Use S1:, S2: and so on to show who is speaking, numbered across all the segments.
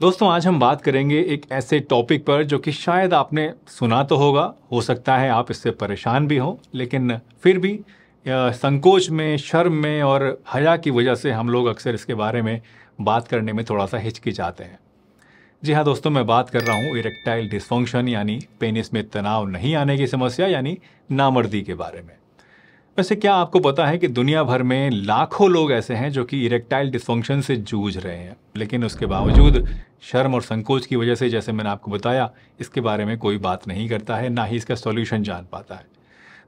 S1: दोस्तों आज हम बात करेंगे एक ऐसे टॉपिक पर जो कि शायद आपने सुना तो होगा हो सकता है आप इससे परेशान भी हों लेकिन फिर भी संकोच में शर्म में और हया की वजह से हम लोग अक्सर इसके बारे में बात करने में थोड़ा सा हिचकिचाते हैं जी हाँ दोस्तों मैं बात कर रहा हूँ इरेक्टाइल डिस्फंक्शन यानी पेनिस में तनाव नहीं आने की समस्या यानी नामर्दी के बारे में वैसे क्या आपको पता है कि दुनिया भर में लाखों लोग ऐसे हैं जो कि इरेक्टाइल डिस्फंक्शन से जूझ रहे हैं लेकिन उसके बावजूद शर्म और संकोच की वजह से जैसे मैंने आपको बताया इसके बारे में कोई बात नहीं करता है ना ही इसका सॉल्यूशन जान पाता है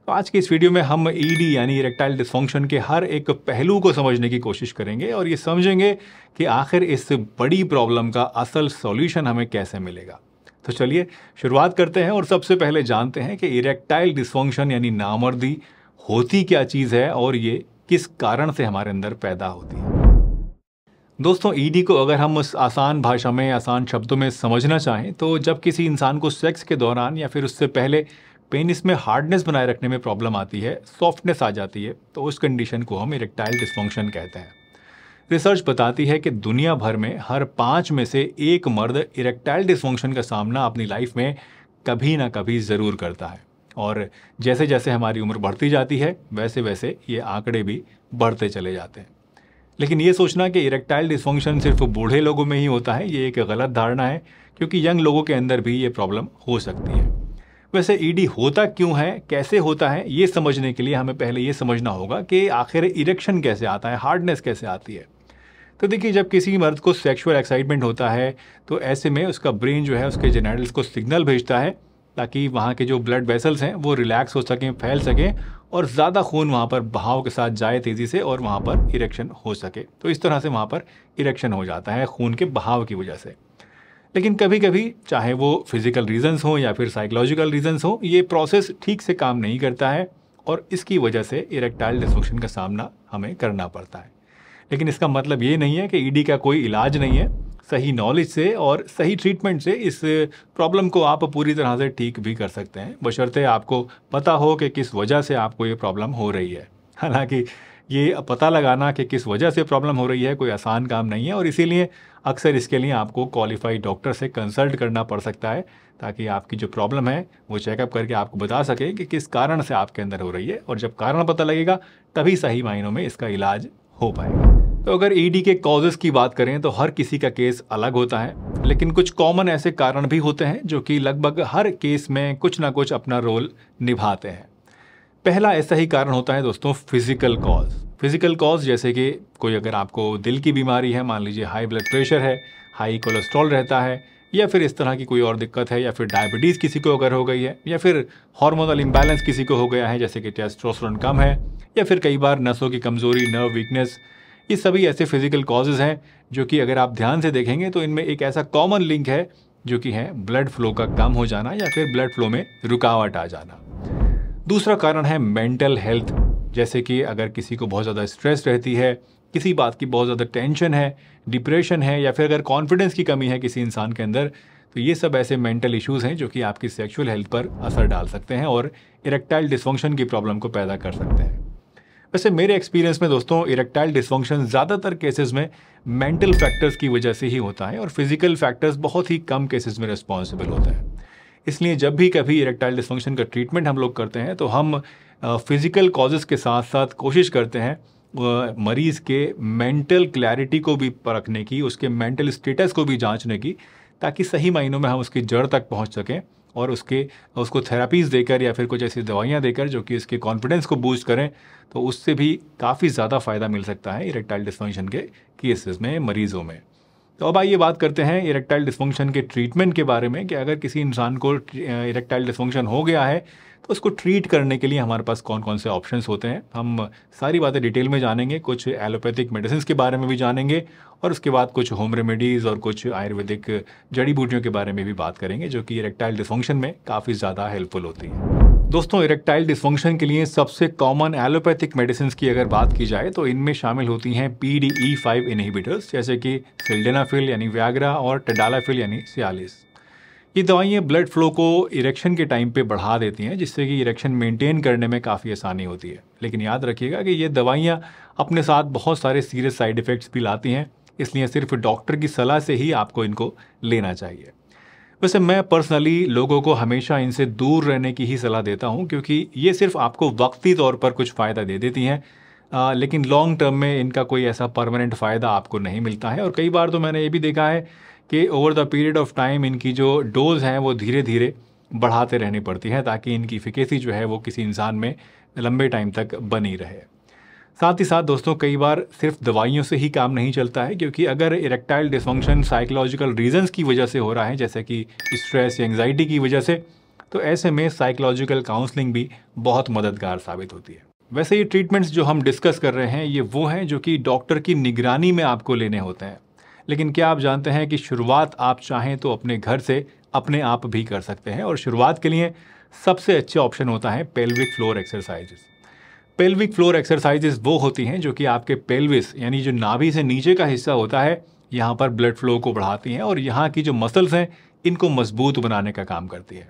S1: तो आज के इस वीडियो में हम ईडी e यानी इरेक्टाइल डिस्फंक्शन के हर एक पहलू को समझने की कोशिश करेंगे और ये समझेंगे कि आखिर इस बड़ी प्रॉब्लम का असल सॉल्यूशन हमें कैसे मिलेगा तो चलिए शुरुआत करते हैं और सबसे पहले जानते हैं कि इरेक्टाइल डिस्फंक्शन यानी नामर्दी होती क्या चीज़ है और ये किस कारण से हमारे अंदर पैदा होती है दोस्तों ईडी e को अगर हम उस आसान भाषा में आसान शब्दों में समझना चाहें तो जब किसी इंसान को सेक्स के दौरान या फिर उससे पहले पेनिस में हार्डनेस बनाए रखने में प्रॉब्लम आती है सॉफ्टनेस आ जाती है तो उस कंडीशन को हम इरेक्टाइल डिस्फंक्शन कहते हैं रिसर्च बताती है कि दुनिया भर में हर पाँच में से एक मर्द इरेक्टाइल डिस्फंक्शन का सामना अपनी लाइफ में कभी ना कभी ज़रूर करता है और जैसे जैसे हमारी उम्र बढ़ती जाती है वैसे वैसे ये आंकड़े भी बढ़ते चले जाते हैं लेकिन ये सोचना कि इरेक्टाइल डिस्फंक्शन सिर्फ बूढ़े लोगों में ही होता है ये एक गलत धारणा है क्योंकि यंग लोगों के अंदर भी ये प्रॉब्लम हो सकती है वैसे ईडी e होता क्यों है कैसे होता है ये समझने के लिए हमें पहले ये समझना होगा कि आखिर इरेक्शन कैसे आता है हार्डनेस कैसे आती है तो देखिए जब किसी मर्द को सेक्सुअल एक्साइटमेंट होता है तो ऐसे में उसका ब्रेन जो है उसके जेनेटल्स को सिग्नल भेजता है ताकि वहाँ के जो ब्लड वेसल्स हैं वो रिलैक्स हो सकें फैल सकें और ज़्यादा खून वहाँ पर बहाव के साथ जाए तेज़ी से और वहाँ पर इरेक्शन हो सके तो इस तरह से वहाँ पर इरेक्शन हो जाता है खून के बहाव की वजह से लेकिन कभी कभी चाहे वो फिज़िकल रीजंस हों या फिर साइकोलॉजिकल रीजंस हों ये प्रोसेस ठीक से काम नहीं करता है और इसकी वजह से इरेक्टाइल डिस्फंक्शन का सामना हमें करना पड़ता है लेकिन इसका मतलब ये नहीं है कि ईडी e का कोई इलाज नहीं है सही नॉलेज से और सही ट्रीटमेंट से इस प्रॉब्लम को आप पूरी तरह से ठीक भी कर सकते हैं बशर्ते आपको पता हो कि किस वजह से आपको ये प्रॉब्लम हो रही है हालांकि ये पता लगाना कि किस वजह से प्रॉब्लम हो रही है कोई आसान काम नहीं है और इसीलिए अक्सर इसके लिए आपको क्वालिफाइड डॉक्टर से कंसल्ट करना पड़ सकता है ताकि आपकी जो प्रॉब्लम है वो चेकअप करके आपको बता सके कि किस कारण से आपके अंदर हो रही है और जब कारण पता लगेगा तभी सही मायनों में इसका इलाज हो पाएगा तो अगर ईडी e के कॉजेस की बात करें तो हर किसी का केस अलग होता है लेकिन कुछ कॉमन ऐसे कारण भी होते हैं जो कि लगभग हर केस में कुछ ना कुछ अपना रोल निभाते हैं पहला ऐसा ही कारण होता है दोस्तों फिजिकल कॉज फिजिकल कॉज जैसे कि कोई अगर आपको दिल की बीमारी है मान लीजिए हाई ब्लड प्रेशर है हाई कोलेस्ट्रॉल रहता है या फिर इस तरह की कोई और दिक्कत है या फिर डायबिटीज़ किसी को अगर हो गई है या फिर हार्मोनल इम्बैलेंस किसी को हो गया है जैसे कि टेस्ट्रोसरन कम है या फिर कई बार नसों की कमज़ोरी नर्व वीकनेस ये सभी ऐसे फिजिकल कॉजेज हैं जो कि अगर आप ध्यान से देखेंगे तो इनमें एक ऐसा कॉमन लिंक है जो कि है ब्लड फ्लो का कम हो जाना या फिर ब्लड फ्लो में रुकावट आ जाना दूसरा कारण है मेंटल हेल्थ जैसे कि अगर किसी को बहुत ज़्यादा स्ट्रेस रहती है किसी बात की बहुत ज़्यादा टेंशन है डिप्रेशन है या फिर अगर कॉन्फिडेंस की कमी है किसी इंसान के अंदर तो ये सब ऐसे मेंटल इश्यूज हैं जो कि आपकी सेक्सुअल हेल्थ पर असर डाल सकते हैं और इरेक्टाइल डिसफंक्शन की प्रॉब्लम को पैदा कर सकते हैं वैसे मेरे एक्सपीरियंस में दोस्तों इरेक्टाइल डिसफंक्शन ज़्यादातर केसेस में मेंटल फैक्टर्स की वजह से ही होता है और फिजिकल फैक्टर्स बहुत ही कम केसेस में रिस्पॉन्सिबल होता है इसलिए जब भी कभी इरेक्टाइल डिसफंक्शन का ट्रीटमेंट हम लोग करते हैं तो हम फिज़िकल कॉजेज़ के साथ साथ कोशिश करते हैं मरीज़ के मेंटल क्लैरिटी को भी परखने की उसके मेंटल स्टेटस को भी जांचने की ताकि सही मायनों में हम उसकी जड़ तक पहुंच सकें और उसके उसको थेरापीज़ देकर या फिर कुछ ऐसी दवाइयाँ देकर जो कि उसके कॉन्फिडेंस को बूस्ट करें तो उससे भी काफ़ी ज़्यादा फ़ायदा मिल सकता है इरेक्टाइल डिस्फंक्शन के केसेस में मरीज़ों में तो अब आइए बात करते हैं इरेक्टाइल डिस्फंक्शन के ट्रीटमेंट के बारे में कि अगर किसी इंसान को इरेक्टाइल डिस्फंक्शन हो गया है तो उसको ट्रीट करने के लिए हमारे पास कौन कौन से ऑप्शंस होते हैं हम सारी बातें डिटेल में जानेंगे कुछ एलोपैथिक मेडिसिन के बारे में भी जानेंगे और उसके बाद कुछ होम रेमेडीज़ और कुछ आयुर्वेदिक जड़ी बूटियों के बारे में भी बात करेंगे जो कि इरेक्टाइल डिस्फंक्शन में काफ़ी ज़्यादा हेल्पफुल होती है दोस्तों इरेक्टाइल डिसफंक्शन के लिए सबसे कॉमन एलोपैथिक मेडिसिन की अगर बात की जाए तो इनमें शामिल होती हैं P D E five inhibitors जैसे कि सिल्डेनाफिल यानी व्याग्रा और टेडालाफिल यानी सियालिस ये दवाइयाँ ब्लड फ्लो को इरेक्शन के टाइम पे बढ़ा देती हैं जिससे कि इरेक्शन मेंटेन करने में काफ़ी आसानी होती है लेकिन याद रखिएगा कि ये दवाइयाँ अपने साथ बहुत सारे सीरियस साइड इफ़ेक्ट्स भी लाती हैं इसलिए सिर्फ डॉक्टर की सलाह से ही आपको इनको लेना चाहिए वैसे मैं पर्सनली लोगों को हमेशा इनसे दूर रहने की ही सलाह देता हूँ क्योंकि ये सिर्फ आपको वक्ती तौर पर कुछ फ़ायदा दे देती हैं आ, लेकिन लॉन्ग टर्म में इनका कोई ऐसा परमानेंट फ़ायदा आपको नहीं मिलता है और कई बार तो मैंने ये भी देखा है कि over the period of time इनकी जो डोज़ हैं वो धीरे धीरे बढ़ाते रहनी पड़ती है ताकि इनकी फिकेसी जो है वो किसी इंसान में लंबे टाइम तक बनी रहे साथ ही साथ दोस्तों कई बार सिर्फ दवाइयों से ही काम नहीं चलता है क्योंकि अगर इरेक्टाइल डिसफंक्शन साइकोलॉजिकल रीजंस की वजह से हो रहा है जैसे कि स्ट्रेस या एंग्जाइटी की वजह से तो ऐसे में साइकोलॉजिकल काउंसलिंग भी बहुत मददगार साबित होती है वैसे ये ट्रीटमेंट्स जो हम डिस्कस कर रहे हैं ये वो हैं जो कि डॉक्टर की निगरानी में आपको लेने होते हैं लेकिन क्या आप जानते हैं कि शुरुआत आप चाहें तो अपने घर से अपने आप भी कर सकते हैं और शुरुआत के लिए सबसे अच्छा ऑप्शन होता है pelvic floor exercises pelvic floor exercises वो होती हैं जो कि आपके पेल्विस यानी जो नाभि से नीचे का हिस्सा होता है यहाँ पर ब्लड फ्लो को बढ़ाती हैं और यहाँ की जो मसल्स हैं इनको मजबूत बनाने का काम करती है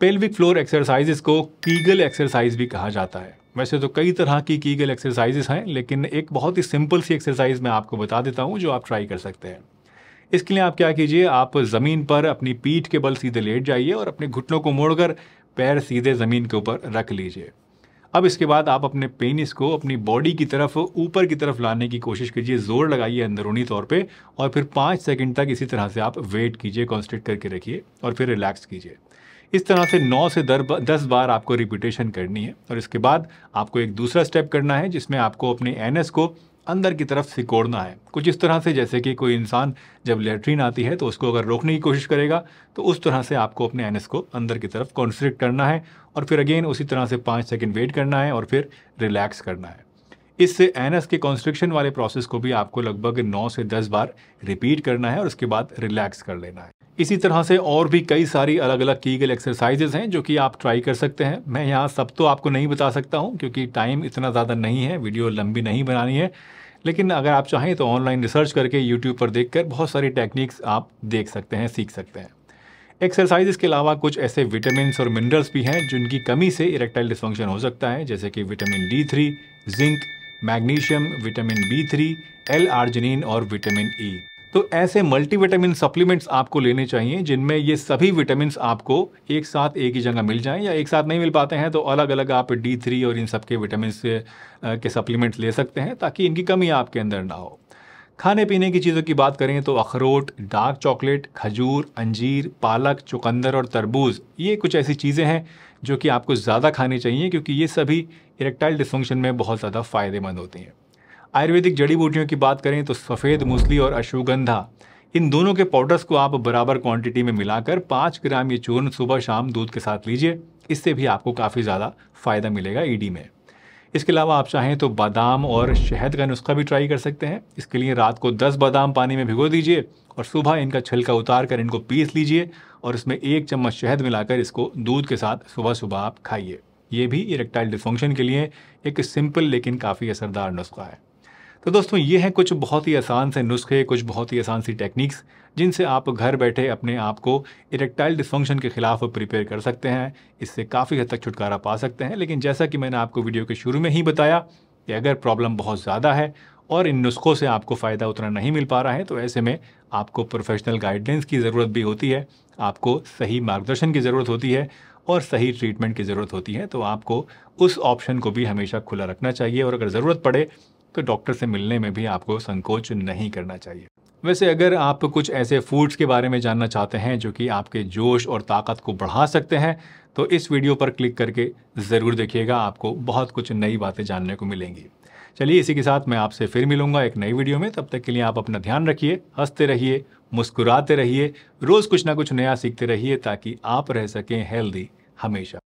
S1: पेल्विक फ्लोर एक्सरसाइजेस को कीगल एक्सरसाइज भी कहा जाता है वैसे तो कई तरह की कीगल एक्सरसाइजेस हैं लेकिन एक बहुत ही सिंपल सी एक्सरसाइज मैं आपको बता देता हूँ जो आप ट्राई कर सकते हैं इसके लिए आप क्या कीजिए आप ज़मीन पर अपनी पीठ के बल सीधे लेट जाइए और अपने घुटनों को मोड़कर पैर सीधे ज़मीन के ऊपर रख लीजिए अब इसके बाद आप अपने पेनिस को अपनी बॉडी की तरफ ऊपर की तरफ लाने की कोशिश कीजिए ज़ोर लगाइए अंदरूनी तौर पे और फिर पाँच सेकंड तक इसी तरह से आप वेट कीजिए कॉन्सट्रेट करके रखिए और फिर रिलैक्स कीजिए इस तरह से नौ से दर दस बार आपको रिपीटेशन करनी है और इसके बाद आपको एक दूसरा स्टेप करना है जिसमें आपको अपने एन को अंदर की तरफ सिकोड़ना है कुछ इस तरह से जैसे कि कोई इंसान जब लेटरिन आती है तो उसको अगर रोकने की कोशिश करेगा तो उस तरह से आपको अपने एनएस को अंदर की तरफ कॉन्स्ट्रिक्ट करना है और फिर अगेन उसी तरह से पाँच सेकेंड वेट करना है और फिर रिलैक्स करना है इससे एनस के कॉन्स्ट्रिक्शन वाले प्रोसेस को भी आपको लगभग नौ से दस बार रिपीट करना है और उसके बाद रिलैक्स कर लेना है इसी तरह से और भी कई सारी अलग अलग की गई एक्सरसाइजेज हैं जो कि आप ट्राई कर सकते हैं मैं यहाँ सब तो आपको नहीं बता सकता हूँ क्योंकि टाइम इतना ज़्यादा नहीं है वीडियो लंबी नहीं बनानी है लेकिन अगर आप चाहें तो ऑनलाइन रिसर्च करके यूट्यूब पर देखकर बहुत सारी टेक्निक्स आप देख सकते हैं सीख सकते हैं एक्सरसाइज के अलावा कुछ ऐसे विटामिन और मिनरल्स भी हैं जिनकी कमी से इरेक्टाइल डिस्फंक्शन हो सकता है जैसे कि vitamin D three zinc magnesium vitamin B three L arginine और विटामिन ई e. तो ऐसे मल्टीविटामिन सप्लीमेंट्स आपको लेने चाहिए जिनमें ये सभी विटामिन आपको एक साथ एक ही जगह मिल जाएं या एक साथ नहीं मिल पाते हैं तो अलग अलग आप डी थ्री और इन सब के विटामिन के सप्लीमेंट्स ले सकते हैं ताकि इनकी कमी आपके अंदर ना हो खाने पीने की चीज़ों की बात करें तो अखरोट डार्क चॉकलेट खजूर अंजीर पालक चुकंदर और तरबूज ये कुछ ऐसी चीज़ें हैं जो कि आपको ज़्यादा खानी चाहिए क्योंकि ये सभी इरेक्टाइल डिसफंक्शन में बहुत ज़्यादा फ़ायदेमंद होती हैं आयुर्वेदिक जड़ी बूटियों की बात करें तो सफ़ेद मूसली और अश्वगंधा इन दोनों के पाउडर्स को आप बराबर क्वांटिटी में मिलाकर पाँच ग्राम ये चूर्ण सुबह शाम दूध के साथ लीजिए इससे भी आपको काफ़ी ज़्यादा फ़ायदा मिलेगा ईडी e में इसके अलावा आप चाहें तो बादाम और शहद का नुस्खा भी ट्राई कर सकते हैं इसके लिए रात को 10 बादाम पानी में भिगो दीजिए और सुबह इनका छिलका उतार कर इनको पीस लीजिए और इसमें एक चम्मच शहद मिलाकर इसको दूध के साथ सुबह सुबह आप खाइए ये भी इरेक्टाइल डिफंक्शन के लिए एक सिंपल लेकिन काफ़ी असरदार नुस्खा है तो दोस्तों ये हैं कुछ बहुत ही आसान से नुस्खे कुछ बहुत ही आसान सी टेक्निक्स जिनसे आप घर बैठे अपने आप को इरेक्टाइल डिसफंक्शन के खिलाफ प्रिपेयर कर सकते हैं इससे काफ़ी हद तक छुटकारा पा सकते हैं लेकिन जैसा कि मैंने आपको वीडियो के शुरू में ही बताया कि अगर प्रॉब्लम बहुत ज़्यादा है और इन नुस्खों से आपको फ़ायदा उतना नहीं मिल पा रहा है तो ऐसे में आपको प्रोफेशनल गाइडलाइंस की ज़रूरत भी होती है आपको सही मार्गदर्शन की ज़रूरत होती है और सही ट्रीटमेंट की ज़रूरत होती है तो आपको उस ऑप्शन को भी हमेशा खुला रखना चाहिए और अगर ज़रूरत पड़े तो डॉक्टर से मिलने में भी आपको संकोच नहीं करना चाहिए वैसे अगर आप कुछ ऐसे फूड्स के बारे में जानना चाहते हैं जो कि आपके जोश और ताकत को बढ़ा सकते हैं तो इस वीडियो पर क्लिक करके ज़रूर देखिएगा आपको बहुत कुछ नई बातें जानने को मिलेंगी चलिए इसी के साथ मैं आपसे फिर मिलूंगा एक नई वीडियो में तब तक के लिए आप अपना ध्यान रखिए हंसते रहिए मुस्कुराते रहिए रोज़ कुछ ना कुछ नया सीखते रहिए ताकि आप रह सकें हेल्दी हमेशा